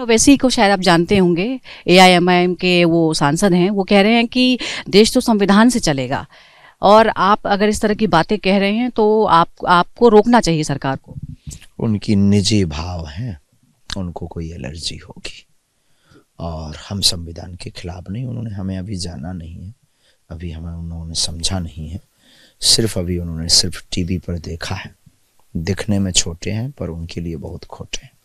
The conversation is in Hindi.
डॉक्टर ओवैसी को शायद आप जानते होंगे ए के वो सांसद हैं वो कह रहे हैं कि देश तो संविधान से चलेगा और आप अगर इस तरह की बातें कह रहे हैं तो आप आपको रोकना चाहिए सरकार को उनकी निजी भाव हैं उनको कोई एलर्जी होगी और हम संविधान के खिलाफ नहीं उन्होंने हमें अभी जाना नहीं है अभी हमें उन्होंने समझा नहीं है सिर्फ अभी उन्होंने सिर्फ टीवी पर देखा है दिखने में छोटे हैं पर उनके लिए बहुत खोटे हैं